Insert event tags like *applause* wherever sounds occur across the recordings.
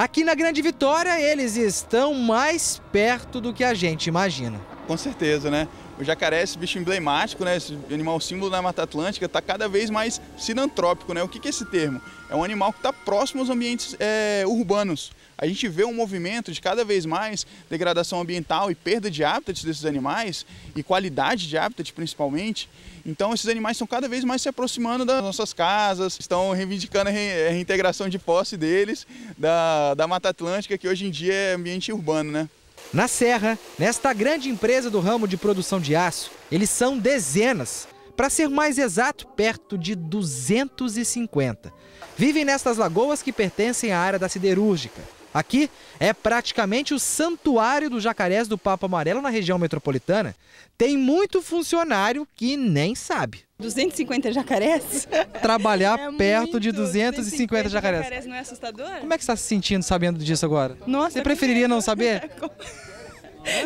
Aqui na Grande Vitória, eles estão mais perto do que a gente imagina. Com certeza, né? O jacaré, é esse bicho emblemático, né, esse animal símbolo da Mata Atlântica, está cada vez mais sinantrópico. Né? O que, que é esse termo? É um animal que está próximo aos ambientes é, urbanos. A gente vê um movimento de cada vez mais degradação ambiental e perda de hábitat desses animais, e qualidade de hábitat principalmente. Então esses animais estão cada vez mais se aproximando das nossas casas, estão reivindicando a reintegração de posse deles, da, da Mata Atlântica, que hoje em dia é ambiente urbano, né? Na Serra, nesta grande empresa do ramo de produção de aço, eles são dezenas para ser mais exato, perto de 250. Vivem nestas lagoas que pertencem à área da siderúrgica. Aqui é praticamente o santuário dos jacarés do Papo Amarelo na região metropolitana. Tem muito funcionário que nem sabe. 250 jacarés? Trabalhar *laughs* é perto de 250, 250 jacarés. jacarés. Não é assustador? Como é que você está se sentindo sabendo disso agora? Nossa, você preferiria não saber? *laughs*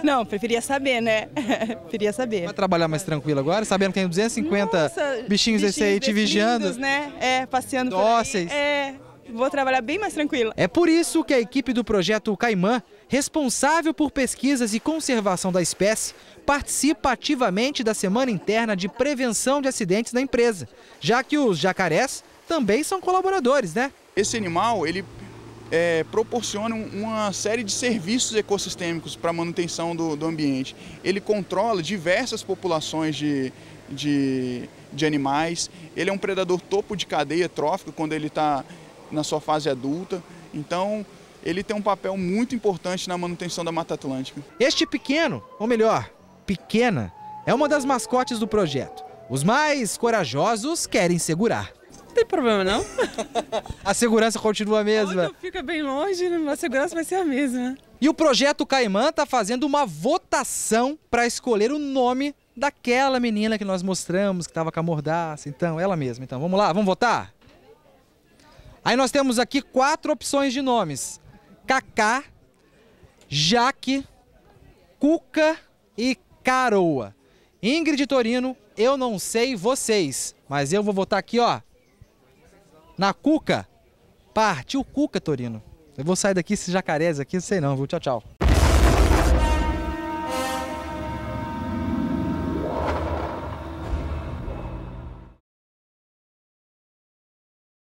Não, preferia saber, né? *laughs* preferia saber. Vai trabalhar mais tranquilo agora, sabendo que tem 250 Nossa, bichinhos, bichinhos desse aí te vigiando. né? É, passeando Dóceis. por aí. É, vou trabalhar bem mais tranquilo. É por isso que a equipe do projeto Caimã, responsável por pesquisas e conservação da espécie, participa ativamente da Semana Interna de Prevenção de Acidentes da empresa, já que os jacarés também são colaboradores, né? Esse animal, ele é, proporciona uma série de serviços ecossistêmicos para a manutenção do, do, ambiente. Ele controla diversas populações de, de, de animais, ele é um predador topo de cadeia trófica quando ele está na sua fase adulta. Então, ele tem um papel muito importante na manutenção da Mata Atlântica. Este pequeno, ou melhor, pequena, é uma das mascotes do projeto. Os mais corajosos querem segurar problema, não? *laughs* a segurança continua a mesma. fica bem longe, né? a segurança vai ser a mesma. E o projeto Caimã está fazendo uma votação para escolher o nome daquela menina que nós mostramos, que estava com a mordaça. Então, ela mesma. Então, vamos lá, vamos votar? Aí nós temos aqui quatro opções de nomes. Cacá, Jaque, Cuca e Caroa. Ingrid Torino, eu não sei vocês, mas eu vou votar aqui, ó, na Cuca. Partiu Cuca, Torino. Eu vou sair daqui, esses jacarés aqui, sei não, viu? Tchau, tchau.